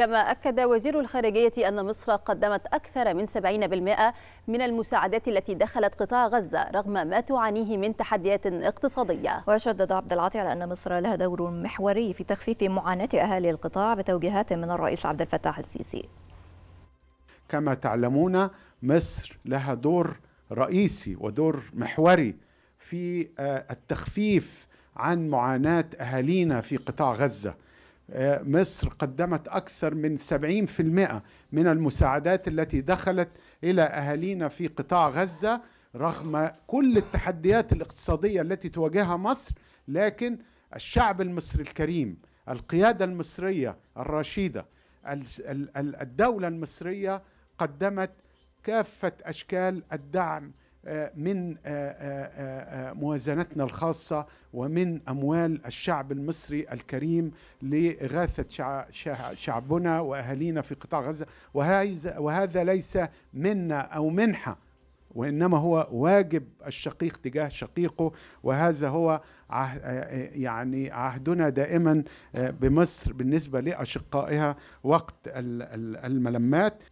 كما أكد وزير الخارجية أن مصر قدمت أكثر من 70% من المساعدات التي دخلت قطاع غزة رغم ما تعانيه من تحديات اقتصادية وشدد عبد العاطي على أن مصر لها دور محوري في تخفيف معاناة أهالي القطاع بتوجيهات من الرئيس عبد الفتاح السيسي كما تعلمون مصر لها دور رئيسي ودور محوري في آه، التخفيف عن معاناة أهالينا في قطاع غزة آه، مصر قدمت أكثر من 70% من المساعدات التي دخلت إلى أهالينا في قطاع غزة رغم كل التحديات الاقتصادية التي تواجهها مصر لكن الشعب المصري الكريم القيادة المصرية الرشيدة الدولة المصرية قدمت كافة أشكال الدعم آه، من آه، آه، موازنتنا الخاصة ومن أموال الشعب المصري الكريم لإغاثة شعبنا وأهالينا في قطاع غزة وهذا ليس منا أو منحة وإنما هو واجب الشقيق تجاه شقيقه وهذا هو عهد يعني عهدنا دائما بمصر بالنسبة لأشقائها وقت الملمات